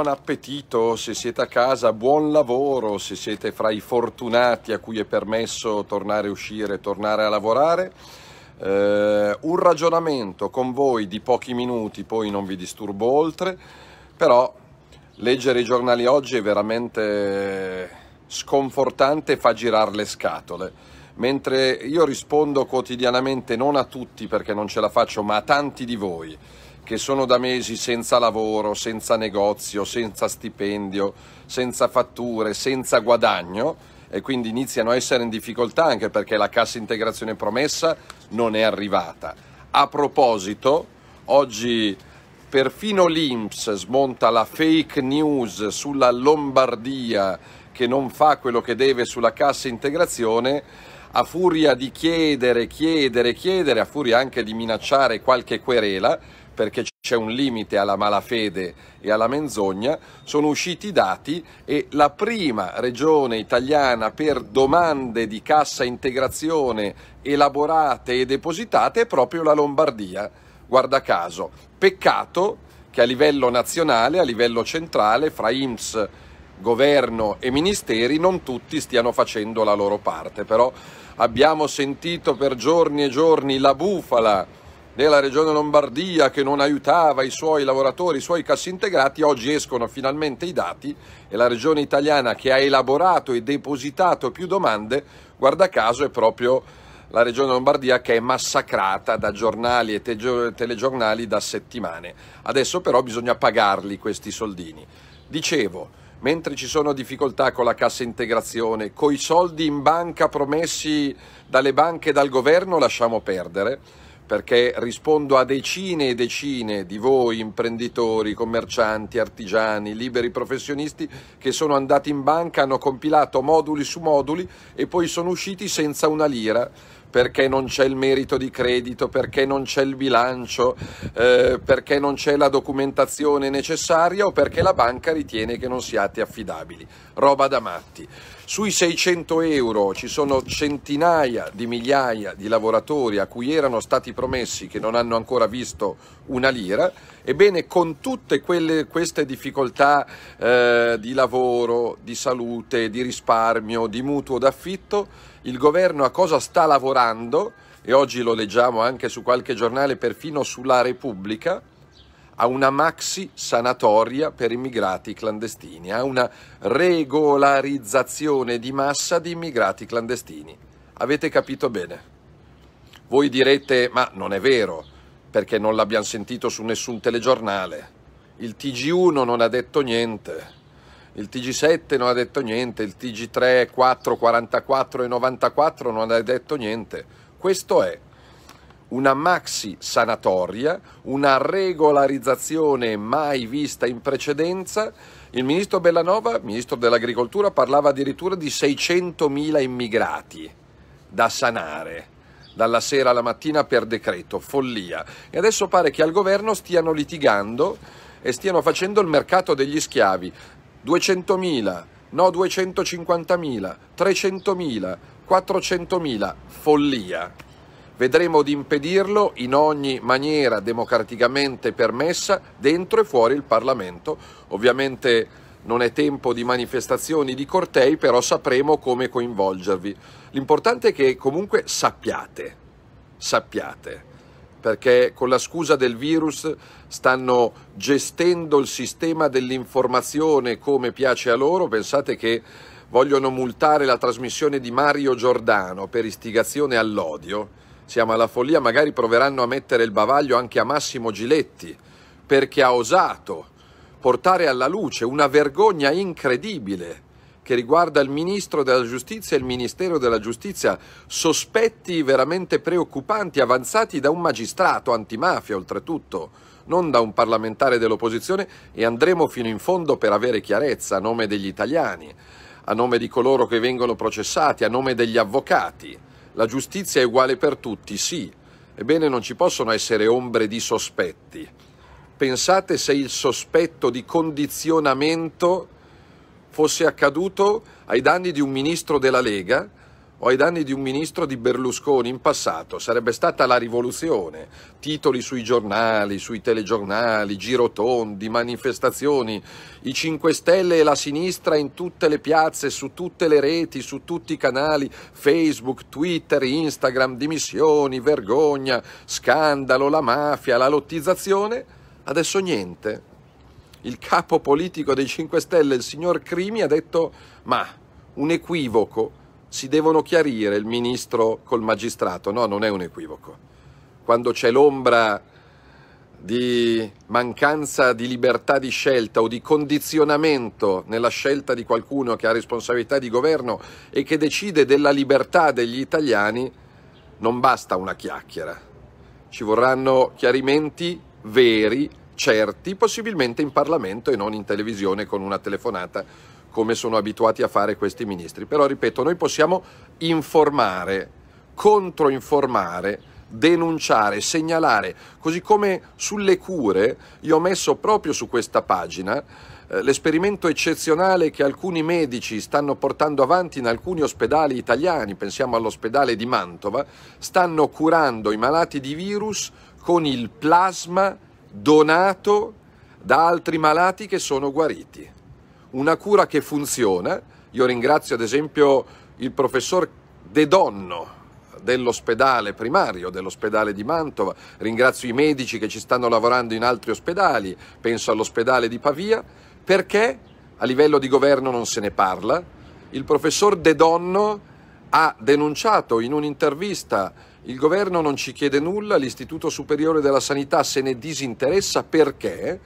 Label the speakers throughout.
Speaker 1: buon appetito se siete a casa, buon lavoro se siete fra i fortunati a cui è permesso tornare a uscire, tornare a lavorare. Eh, un ragionamento con voi di pochi minuti, poi non vi disturbo oltre, però leggere i giornali oggi è veramente sconfortante e fa girare le scatole. Mentre io rispondo quotidianamente non a tutti perché non ce la faccio, ma a tanti di voi che sono da mesi senza lavoro, senza negozio, senza stipendio, senza fatture, senza guadagno e quindi iniziano a essere in difficoltà anche perché la cassa integrazione promessa non è arrivata. A proposito, oggi perfino l'Inps smonta la fake news sulla Lombardia che non fa quello che deve sulla cassa integrazione a furia di chiedere, chiedere, chiedere, a furia anche di minacciare qualche querela, perché c'è un limite alla malafede e alla menzogna, sono usciti i dati e la prima regione italiana per domande di cassa integrazione elaborate e depositate è proprio la Lombardia, guarda caso. Peccato che a livello nazionale, a livello centrale, fra IMSS, governo e ministeri, non tutti stiano facendo la loro parte, però abbiamo sentito per giorni e giorni la bufala della regione Lombardia che non aiutava i suoi lavoratori, i suoi cassi integrati, oggi escono finalmente i dati e la regione italiana che ha elaborato e depositato più domande, guarda caso, è proprio la regione Lombardia che è massacrata da giornali e telegiornali da settimane. Adesso però bisogna pagarli questi soldini. Dicevo, mentre ci sono difficoltà con la cassa integrazione, con i soldi in banca promessi dalle banche e dal governo lasciamo perdere, perché rispondo a decine e decine di voi, imprenditori, commercianti, artigiani, liberi professionisti, che sono andati in banca, hanno compilato moduli su moduli e poi sono usciti senza una lira perché non c'è il merito di credito, perché non c'è il bilancio, eh, perché non c'è la documentazione necessaria o perché la banca ritiene che non siate affidabili. Roba da matti. Sui 600 euro ci sono centinaia di migliaia di lavoratori a cui erano stati promessi che non hanno ancora visto una lira. Ebbene, con tutte quelle, queste difficoltà eh, di lavoro, di salute, di risparmio, di mutuo d'affitto, il governo a cosa sta lavorando? E oggi lo leggiamo anche su qualche giornale, perfino sulla Repubblica a una maxi sanatoria per immigrati clandestini, a una regolarizzazione di massa di immigrati clandestini. Avete capito bene? Voi direte, ma non è vero, perché non l'abbiamo sentito su nessun telegiornale. Il TG1 non ha detto niente, il TG7 non ha detto niente, il TG3, 4, 44 e 94 non ha detto niente. Questo è una maxi sanatoria, una regolarizzazione mai vista in precedenza. Il ministro Bellanova, ministro dell'agricoltura, parlava addirittura di 600.000 immigrati da sanare dalla sera alla mattina per decreto, follia. E adesso pare che al governo stiano litigando e stiano facendo il mercato degli schiavi. 200.000, no 250.000, 300.000, 400.000, follia. Vedremo di impedirlo in ogni maniera democraticamente permessa dentro e fuori il Parlamento. Ovviamente non è tempo di manifestazioni, di cortei, però sapremo come coinvolgervi. L'importante è che comunque sappiate, sappiate, perché con la scusa del virus stanno gestendo il sistema dell'informazione come piace a loro. Pensate che vogliono multare la trasmissione di Mario Giordano per istigazione all'odio siamo alla follia, magari proveranno a mettere il bavaglio anche a Massimo Giletti, perché ha osato portare alla luce una vergogna incredibile che riguarda il Ministro della Giustizia e il Ministero della Giustizia, sospetti veramente preoccupanti avanzati da un magistrato antimafia oltretutto, non da un parlamentare dell'opposizione e andremo fino in fondo per avere chiarezza a nome degli italiani, a nome di coloro che vengono processati, a nome degli avvocati. La giustizia è uguale per tutti, sì. Ebbene, non ci possono essere ombre di sospetti. Pensate se il sospetto di condizionamento fosse accaduto ai danni di un ministro della Lega o ai danni di un ministro di Berlusconi in passato sarebbe stata la rivoluzione, titoli sui giornali, sui telegiornali, girotondi, manifestazioni, i 5 Stelle e la sinistra in tutte le piazze, su tutte le reti, su tutti i canali, Facebook, Twitter, Instagram, dimissioni, vergogna, scandalo, la mafia, la lottizzazione, adesso niente. Il capo politico dei 5 Stelle, il signor Crimi, ha detto ma un equivoco si devono chiarire il ministro col magistrato. No, non è un equivoco. Quando c'è l'ombra di mancanza di libertà di scelta o di condizionamento nella scelta di qualcuno che ha responsabilità di governo e che decide della libertà degli italiani, non basta una chiacchiera. Ci vorranno chiarimenti veri, certi, possibilmente in Parlamento e non in televisione con una telefonata come sono abituati a fare questi ministri. Però ripeto, noi possiamo informare, controinformare, denunciare, segnalare, così come sulle cure, io ho messo proprio su questa pagina eh, l'esperimento eccezionale che alcuni medici stanno portando avanti in alcuni ospedali italiani, pensiamo all'ospedale di Mantova, stanno curando i malati di virus con il plasma donato da altri malati che sono guariti una cura che funziona. Io ringrazio ad esempio il professor De Donno dell'ospedale primario, dell'ospedale di Mantova, ringrazio i medici che ci stanno lavorando in altri ospedali, penso all'ospedale di Pavia, perché a livello di governo non se ne parla. Il professor De Donno ha denunciato in un'intervista il governo non ci chiede nulla, l'Istituto Superiore della Sanità se ne disinteressa perché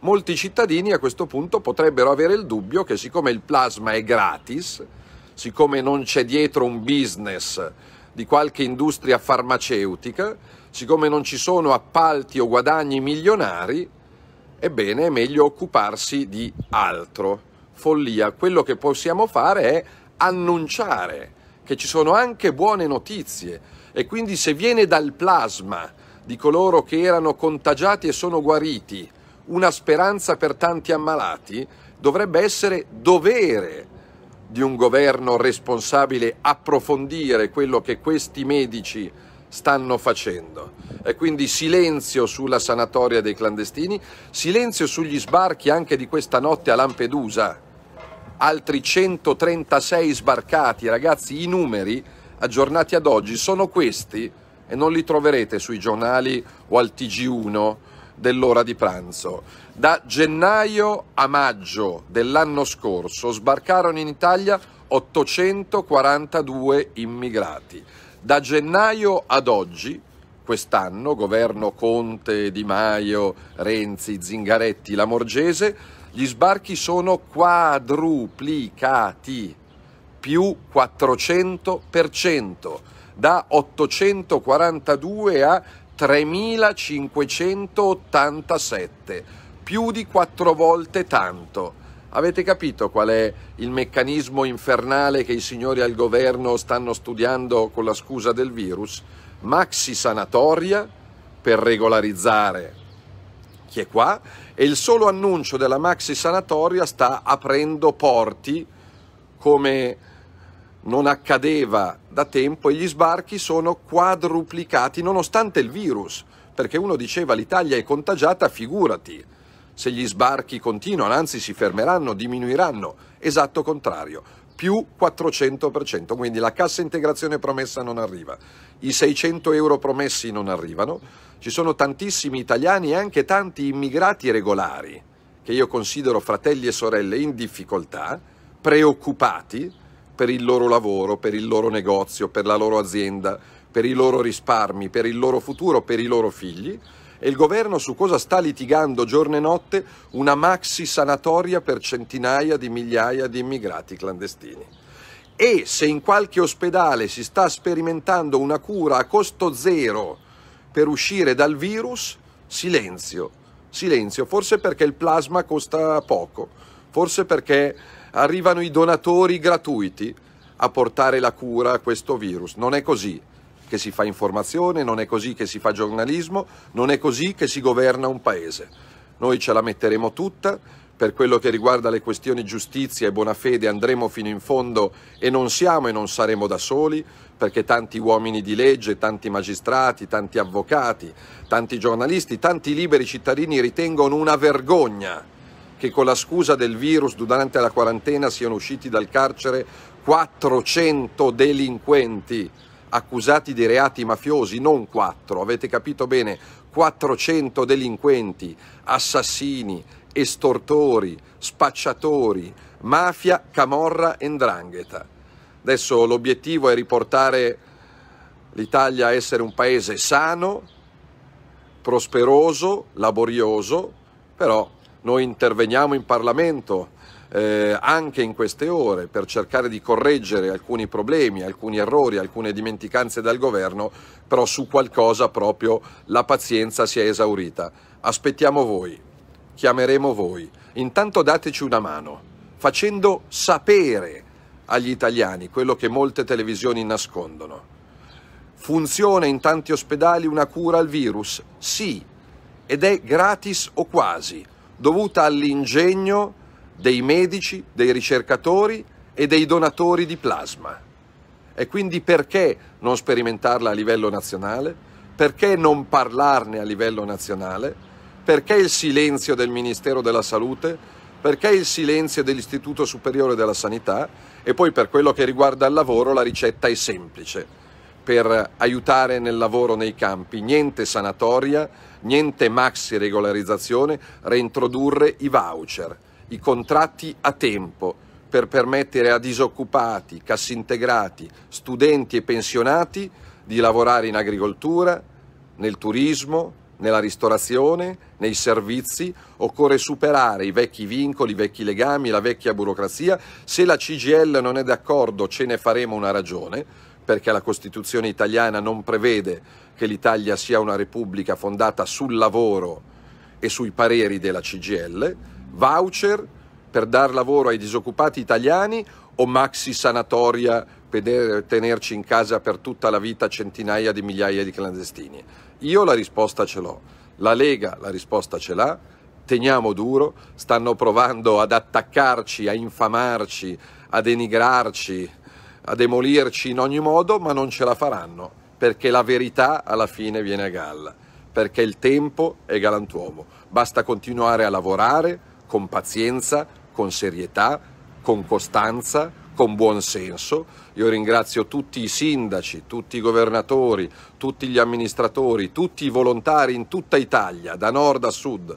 Speaker 1: molti cittadini a questo punto potrebbero avere il dubbio che siccome il plasma è gratis, siccome non c'è dietro un business di qualche industria farmaceutica, siccome non ci sono appalti o guadagni milionari, ebbene è meglio occuparsi di altro. Follia, quello che possiamo fare è annunciare che ci sono anche buone notizie e quindi se viene dal plasma di coloro che erano contagiati e sono guariti, una speranza per tanti ammalati dovrebbe essere dovere di un governo responsabile approfondire quello che questi medici stanno facendo. E quindi silenzio sulla sanatoria dei clandestini, silenzio sugli sbarchi anche di questa notte a Lampedusa. Altri 136 sbarcati, ragazzi, i numeri aggiornati ad oggi sono questi e non li troverete sui giornali o al TG1 dell'ora di pranzo. Da gennaio a maggio dell'anno scorso sbarcarono in Italia 842 immigrati. Da gennaio ad oggi, quest'anno, governo Conte, Di Maio, Renzi, Zingaretti, Lamorgese, gli sbarchi sono quadruplicati, più 400%, da 842 a 3587, più di quattro volte tanto. Avete capito qual è il meccanismo infernale che i signori al governo stanno studiando con la scusa del virus? Maxi sanatoria per regolarizzare chi è qua e il solo annuncio della maxi sanatoria sta aprendo porti come non accadeva da tempo e gli sbarchi sono quadruplicati nonostante il virus, perché uno diceva l'Italia è contagiata, figurati. Se gli sbarchi continuano, anzi si fermeranno, diminuiranno, esatto contrario, più 400%, quindi la cassa integrazione promessa non arriva, i 600 euro promessi non arrivano, ci sono tantissimi italiani e anche tanti immigrati regolari, che io considero fratelli e sorelle in difficoltà, preoccupati, per il loro lavoro, per il loro negozio, per la loro azienda, per i loro risparmi, per il loro futuro, per i loro figli. E il governo su cosa sta litigando giorno e notte? Una maxi sanatoria per centinaia di migliaia di immigrati clandestini. E se in qualche ospedale si sta sperimentando una cura a costo zero per uscire dal virus, silenzio, silenzio, forse perché il plasma costa poco, forse perché arrivano i donatori gratuiti a portare la cura a questo virus. Non è così che si fa informazione, non è così che si fa giornalismo, non è così che si governa un paese. Noi ce la metteremo tutta, per quello che riguarda le questioni giustizia e buona fede andremo fino in fondo e non siamo e non saremo da soli, perché tanti uomini di legge, tanti magistrati, tanti avvocati, tanti giornalisti, tanti liberi cittadini ritengono una vergogna che con la scusa del virus durante la quarantena siano usciti dal carcere 400 delinquenti accusati di reati mafiosi, non 4, avete capito bene, 400 delinquenti, assassini, estortori, spacciatori, mafia, camorra e ndrangheta. Adesso l'obiettivo è riportare l'Italia a essere un paese sano, prosperoso, laborioso, però noi interveniamo in Parlamento eh, anche in queste ore per cercare di correggere alcuni problemi, alcuni errori, alcune dimenticanze dal governo, però su qualcosa proprio la pazienza si è esaurita. Aspettiamo voi, chiameremo voi. Intanto dateci una mano, facendo sapere agli italiani quello che molte televisioni nascondono. Funziona in tanti ospedali una cura al virus? Sì, ed è gratis o quasi dovuta all'ingegno dei medici, dei ricercatori e dei donatori di plasma. E quindi perché non sperimentarla a livello nazionale? Perché non parlarne a livello nazionale? Perché il silenzio del Ministero della Salute? Perché il silenzio dell'Istituto Superiore della Sanità? E poi per quello che riguarda il lavoro la ricetta è semplice per aiutare nel lavoro nei campi, niente sanatoria, niente maxi regolarizzazione, reintrodurre i voucher, i contratti a tempo per permettere a disoccupati, cassintegrati, studenti e pensionati di lavorare in agricoltura, nel turismo, nella ristorazione, nei servizi, occorre superare i vecchi vincoli, i vecchi legami, la vecchia burocrazia. Se la CGL non è d'accordo ce ne faremo una ragione, perché la Costituzione italiana non prevede che l'Italia sia una repubblica fondata sul lavoro e sui pareri della CGL, voucher per dar lavoro ai disoccupati italiani o maxi sanatoria per tenerci in casa per tutta la vita centinaia di migliaia di clandestini? Io la risposta ce l'ho, la Lega la risposta ce l'ha, teniamo duro, stanno provando ad attaccarci, a infamarci, a denigrarci, a demolirci in ogni modo, ma non ce la faranno, perché la verità alla fine viene a galla, perché il tempo è galantuomo. Basta continuare a lavorare con pazienza, con serietà, con costanza, con buon senso. Io ringrazio tutti i sindaci, tutti i governatori, tutti gli amministratori, tutti i volontari in tutta Italia, da nord a sud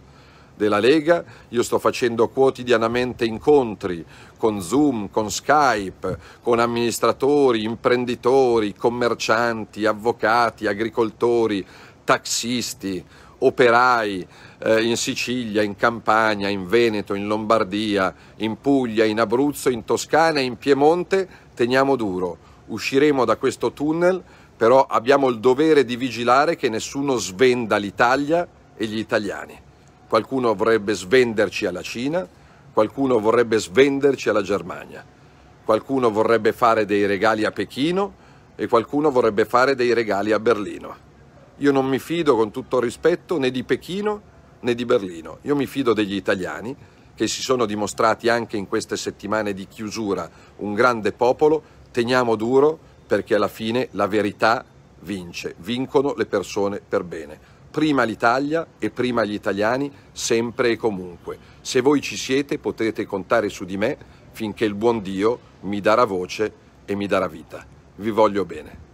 Speaker 1: della Lega, io sto facendo quotidianamente incontri con Zoom, con Skype, con amministratori, imprenditori, commercianti, avvocati, agricoltori, taxisti, operai eh, in Sicilia, in Campania, in Veneto, in Lombardia, in Puglia, in Abruzzo, in Toscana e in Piemonte, teniamo duro. Usciremo da questo tunnel, però abbiamo il dovere di vigilare che nessuno svenda l'Italia e gli italiani qualcuno vorrebbe svenderci alla Cina, qualcuno vorrebbe svenderci alla Germania, qualcuno vorrebbe fare dei regali a Pechino e qualcuno vorrebbe fare dei regali a Berlino. Io non mi fido con tutto rispetto né di Pechino né di Berlino, io mi fido degli italiani che si sono dimostrati anche in queste settimane di chiusura un grande popolo, teniamo duro perché alla fine la verità vince, vincono le persone per bene prima l'Italia e prima gli italiani, sempre e comunque. Se voi ci siete potete contare su di me finché il buon Dio mi darà voce e mi darà vita. Vi voglio bene.